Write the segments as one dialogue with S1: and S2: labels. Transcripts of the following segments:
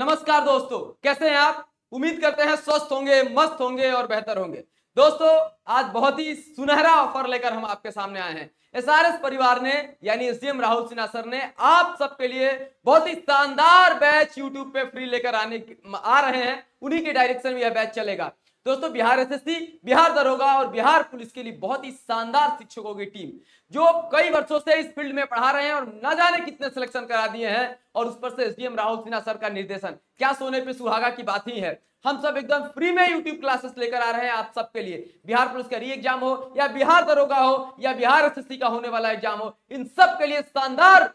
S1: नमस्कार दोस्तों कैसे हैं आप उम्मीद करते हैं स्वस्थ होंगे मस्त होंगे और बेहतर होंगे दोस्तों आज बहुत ही सुनहरा ऑफर लेकर हम आपके सामने आए हैं एसआरएस परिवार ने यानी एसडीएम राहुल सिन्हा सर ने आप सबके लिए बहुत ही शानदार बैच यूट्यूब पे फ्री लेकर आने आ रहे हैं उन्हीं के डायरेक्शन में यह बैच चलेगा दोस्तों बिहार एसएससी बिहार दरोगा और बिहार पुलिस के लिए बहुत ही शानदार शिक्षकों की टीम जो कई वर्षों से इस फील्ड में पढ़ा रहे हैं और न जाने कितने सिलेक्शन करा दिए हैं और उस पर से एसडीएम राहुल सिन्हा सर का निर्देशन क्या सोने पे सुहागा की बात ही है हम सब एकदम फ्री में यूट्यूब क्लासेस लेकर आ रहे हैं आप सबके लिए बिहार पुलिस का री एग्जाम हो या बिहार दरोगा हो या बिहार एस का होने वाला एग्जाम हो इन सब के लिए शानदार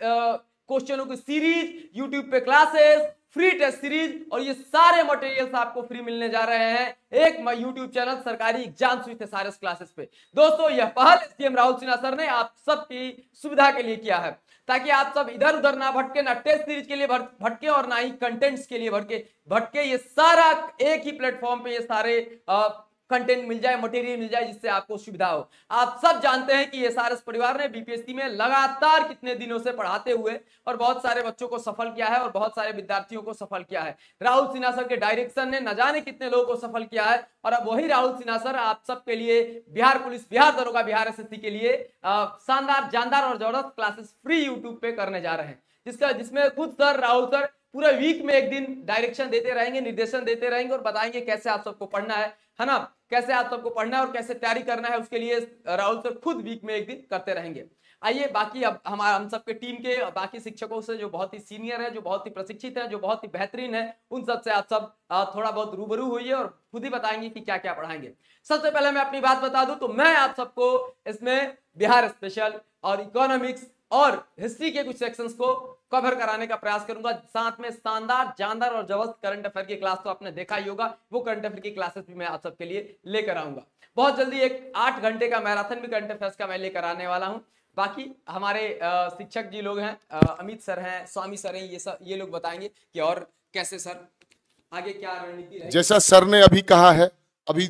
S1: क्वेश्चनों की सीरीज यूट्यूब पे क्लासेस फ्री टेस्ट सीरीज और ये सारे मटेरियल्स आपको फ्री मिलने जा रहे हैं एक यूट्यूब चैनल सरकारी एग्जाम सारस क्लासेस पे दोस्तों यह पहल सीएम राहुल सिन्हा सर ने आप सबकी सुविधा के लिए किया है ताकि आप सब इधर उधर ना भटके ना टेस्ट सीरीज के लिए भटके और ना ही कंटेंट्स के लिए भटके भटके ये सारा एक ही प्लेटफॉर्म पे ये सारे आ, कंटेंट मिल जाए मटेरियल मिल जाए जिससे आपको सुविधा हो आप सब जानते हैं कि एस आर एस परिवार ने बीपीएससी में लगातार कितने दिनों से पढ़ाते हुए और बहुत सारे बच्चों को सफल किया है और बहुत सारे विद्यार्थियों को सफल किया है राहुल सिन्हा सर के डायरेक्शन ने न जाने कितने लोगों को सफल किया है और अब वही राहुल सिन्हा सर आप सबके लिए बिहार पुलिस बिहार दरोगा बिहार एस के लिए शानदार जानदार और जबरदस्त क्लासेस फ्री यूट्यूब पे करने जा रहे हैं जिसका जिसमें खुद सर राहुल सर पूरा वीक में एक दिन डायरेक्शन देते रहेंगे निर्देशन देते रहेंगे और बताएंगे कैसे आप सबको पढ़ना है है ना कैसे आप सबको पढ़ना है और कैसे तैयारी करना है उसके लिए राहुल सर खुद वीक में एक दिन करते रहेंगे आइए बाकी अब हमारे हम सबके टीम के बाकी शिक्षकों से जो बहुत ही सीनियर है जो बहुत ही प्रशिक्षित है जो बहुत ही बेहतरीन है उन सब से आप सब थोड़ा बहुत रूबरू हुई है और खुद ही बताएंगे कि क्या क्या पढ़ाएंगे सबसे पहले मैं अपनी बात बता दूं तो मैं आप सबको इसमें बिहार स्पेशल और इकोनॉमिक्स और हिस्ट्री के कुछ सेक्शंस को कवर कराने का प्रयास करूंगा साथ में शानदार जानदार और जबरदस्त करंट अफेयर की क्लास तो आपने देखा ही होगा वो करंट अफेयर की क्लासेस भी मैं आप सबके लिए लेकर आऊंगा बहुत जल्दी एक आठ घंटे का मैराथन भी करंट अफेयर्स का मैं लेकर आने वाला हूँ बाकी हमारे शिक्षक जी लोग हैं अमित सर हैं स्वामी सर हैं ये सब ये लोग बताएंगे कि और कैसे सर आगे क्या रणनीति जैसा
S2: सर ने अभी कहा है अभी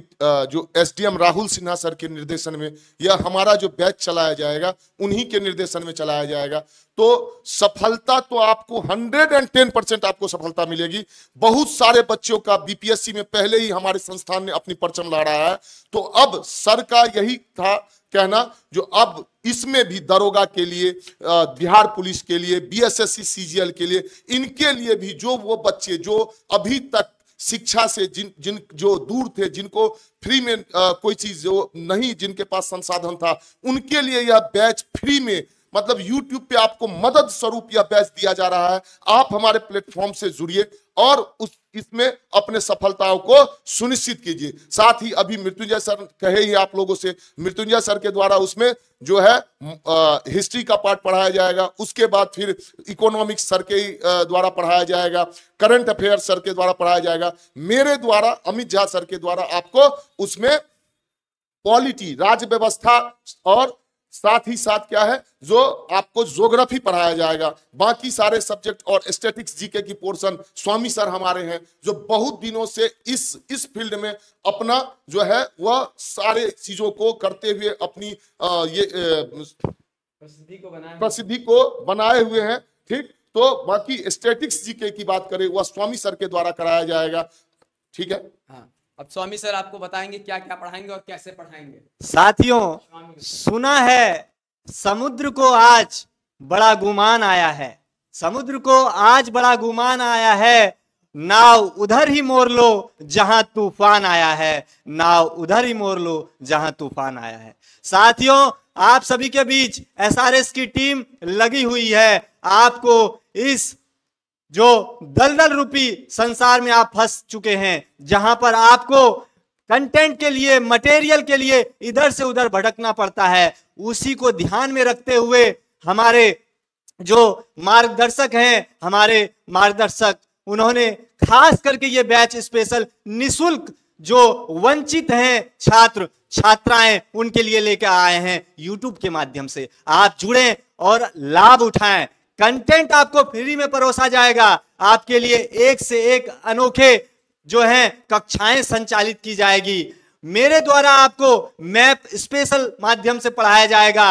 S2: जो एसडीएम राहुल सिन्हा सर के निर्देशन में यह हमारा जो बैच चलाया जाएगा उन्हीं के निर्देशन में चलाया जाएगा तो सफलता तो आपको 110 परसेंट आपको सफलता मिलेगी बहुत सारे बच्चों का बीपीएससी में पहले ही हमारे संस्थान ने अपनी परचम लड़ा है तो अब सर का यही था कहना जो अब इसमें भी दरोगा के लिए बिहार पुलिस के लिए बीएसएससी सीजीएल के लिए इनके लिए भी जो वो बच्चे जो अभी तक शिक्षा से जिन जिन जो दूर थे जिनको फ्री में आ, कोई चीज जो नहीं जिनके पास संसाधन था उनके लिए यह बैच फ्री में मतलब YouTube पे आपको मदद स्वरूप यह बैच दिया जा रहा है आप हमारे प्लेटफॉर्म से जुड़िए और उस इसमें अपने सफलताओं को सुनिश्चित कीजिए साथ ही अभी मृत्युंजय सर कहे ही आप लोगों से मृत्युंजय सर के द्वारा उसमें जो है आ, हिस्ट्री का पार्ट पढ़ाया जाएगा उसके बाद फिर इकोनॉमिक्स सर के द्वारा पढ़ाया जाएगा करंट अफेयर सर के द्वारा पढ़ाया जाएगा मेरे द्वारा अमित झा सर के द्वारा आपको उसमें पॉलिटी राज्य व्यवस्था और साथ ही साथ क्या है जो आपको जोग्राफी पढ़ाया जाएगा बाकी सारे सब्जेक्ट और स्टेटिक्स जीके की पोर्शन स्वामी सर हमारे हैं जो बहुत दिनों से इस इस फील्ड में अपना जो है वह सारे चीजों को करते हुए अपनी आ, ये प्रसिद्धि को बनाए प्रसिद्धि को बनाए हुए हैं ठीक तो बाकी स्टेटिक्स जीके की बात करें वह स्वामी सर के द्वारा कराया जाएगा ठीक है
S1: हाँ अब स्वामी सर आपको बताएंगे क्या क्या पढ़ाएंगे और कैसे पढ़ाएंगे
S2: साथियों
S3: सुना है समुद्र को आज बड़ा गुमान आया है समुद्र को आज बड़ा गुमान आया है नाव उधर ही मोर लो जहां तूफान आया है नाव उधर ही मोर लो जहां तूफान आया है साथियों आप सभी के बीच एसआरएस की टीम लगी हुई है आपको इस जो दलदल रूपी संसार में आप फंस चुके हैं जहां पर आपको कंटेंट के लिए मटेरियल के लिए इधर से उधर भटकना पड़ता है उसी को ध्यान में रखते हुए हमारे जो मार्गदर्शक हैं हमारे मार्गदर्शक उन्होंने खास करके ये बैच स्पेशल निशुल्क जो वंचित हैं छात्र छात्राएं उनके लिए लेकर आए हैं YouTube के माध्यम से आप जुड़ें और लाभ उठाएं कंटेंट आपको फ्री में परोसा जाएगा आपके लिए एक से एक अनोखे जो है कक्षाएं संचालित की जाएगी मेरे द्वारा आपको मैप स्पेशल माध्यम से पढ़ाया जाएगा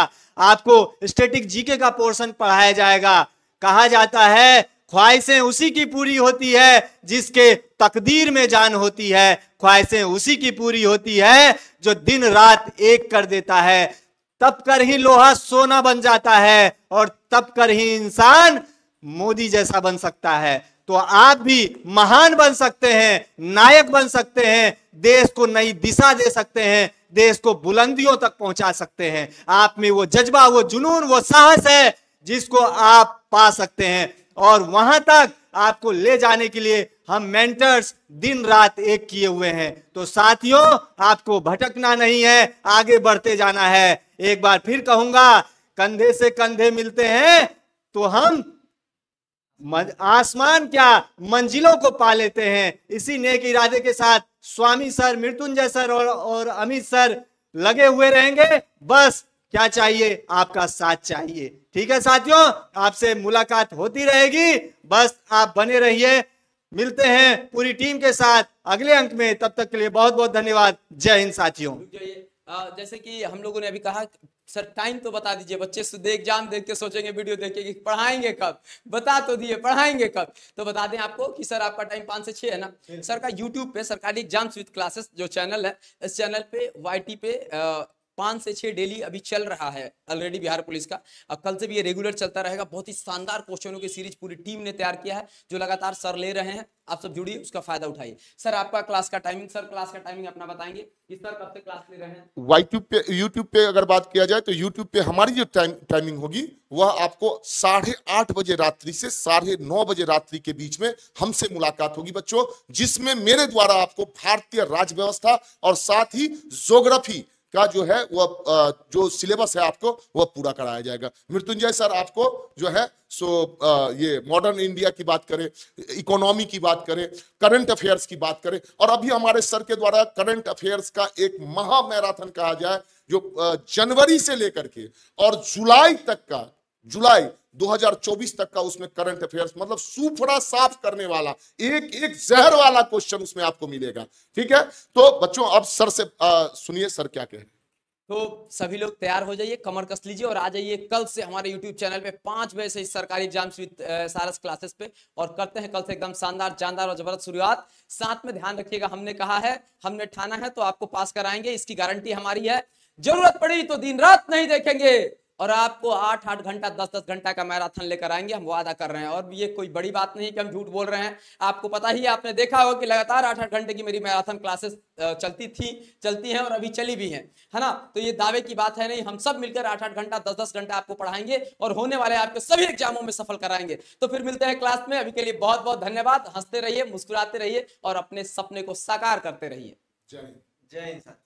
S3: आपको स्टेटिक जीके का पोर्शन पढ़ाया जाएगा कहा जाता है ख्वाहिशें उसी की पूरी होती है जिसके तकदीर में जान होती है ख्वाहिशें उसी की पूरी होती है जो दिन रात एक कर देता है तब कर ही लोहा सोना बन जाता है और तब कर ही इंसान मोदी जैसा बन सकता है तो आप भी महान बन सकते हैं नायक बन सकते हैं देश को नई दिशा दे सकते हैं देश को बुलंदियों तक पहुंचा सकते हैं आप में वो जज्बा वो जुनून वो साहस है जिसको आप पा सकते हैं और वहां तक आपको ले जाने के लिए हम मेंटर्स दिन रात एक किए हुए हैं तो साथियों आपको भटकना नहीं है आगे बढ़ते जाना है एक बार फिर कहूंगा कंधे से कंधे मिलते हैं तो हम आसमान क्या मंजिलों को पा लेते हैं इसी नेक इरादे के साथ स्वामी सर मृत्युंजय सर और, और अमित सर लगे हुए रहेंगे बस क्या चाहिए आपका साथ चाहिए ठीक है साथियों आपसे मुलाकात होती रहेगी बस आप बने रहिए मिलते हैं पूरी टीम के साथ अगले अंक में तब तक के लिए बहुत बहुत धन्यवाद जय हिंद साथियों
S1: जैसे कि हम लोगों ने अभी कहा सर टाइम तो बता दीजिए बच्चे एग्जाम देख के सोचेंगे वीडियो देख के कि पढ़ाएंगे कब बता तो दिए पढ़ाएंगे कब तो बता दें आपको कि सर आपका टाइम पाँच से छः है ना सर का यूट्यूब पे सरकारी एग्जाम्स विद क्लासेस जो चैनल है इस चैनल पे वाई पे आ, पांच से छह डेली अभी चल रहा है ऑलरेडी बिहार पुलिस का अब कल से भी ये रेगुलर चलता रहेगा बहुत ही शानदार क्वेश्चनों की सीरीज पूरी टीम ने तैयार किया है जो लगातार सर ले रहे हैं आप सब जुड़िए उसका फायदा उठाइए सर आपका क्लास का टाइमिंग सर क्लास का टाइमिंग अपना बताएंगे कि सर कब से क्लास ले रहे हैं
S2: वाईट्यूब पे यूट्यूब पे अगर बात किया जाए तो यूट्यूब पे हमारी जो टाइम टाइमिंग होगी वह आपको साढ़े आठ बजे रात्रि से साढ़े नौ बजे रात्रि के बीच में हमसे मुलाकात होगी बच्चों जिसमें मेरे द्वारा आपको भारतीय राज्य व्यवस्था और साथ ही जोग्राफी का जो है वह जो सिलेबस है आपको वह पूरा कराया जाएगा मृत्युंजय सर आपको जो है सो ये मॉडर्न इंडिया की बात करें इकोनॉमी की बात करें करंट अफेयर्स की बात करें और अभी हमारे सर के द्वारा करंट अफेयर्स का एक महा मैराथन कहा जाए जो जनवरी से लेकर के और जुलाई तक का जुलाई 2024 तक का उसमें करंट अफेयर्स मतलब सूफड़ा साफ करने वाला एक एक जहर वाला क्वेश्चन उसमें आपको मिलेगा ठीक है तो बच्चों अब सर से सुनिए सर क्या कह रहे हैं
S1: तो सभी लोग तैयार हो जाइए कमर कस लीजिए और आ जाइए कल से हमारे YouTube चैनल पे पांच बजे से सरकारी एग्जाम सारस क्लासेस पे और करते हैं कल से एकदम शानदार जानदार और जबरदस्त शुरुआत साथ में ध्यान रखिएगा हमने कहा है हमने ठाना है तो आपको पास कराएंगे इसकी गारंटी हमारी है जरूरत पड़ी तो दिन रात नहीं देखेंगे और आपको आठ आठ घंटा दस दस घंटा का मैराथन लेकर आएंगे हम वादा कर रहे हैं और ये कोई बड़ी बात नहीं कि हम झूठ बोल रहे हैं आपको पता ही आपने देखा होगा कि लगातार आठ आठ घंटे की मेरी मैराथन क्लासेस चलती थी चलती हैं और अभी चली भी हैं है ना तो ये दावे की बात है नहीं हम सब मिलकर आठ आठ घंटा दस दस घंटा आपको पढ़ाएंगे और होने वाले आपके सभी एग्जामों में सफल कराएंगे तो फिर मिलते हैं क्लास में अभी के लिए बहुत बहुत धन्यवाद हंसते रहिए मुस्कुराते रहिए और अपने सपने को साकार करते रहिए जय जय हिंद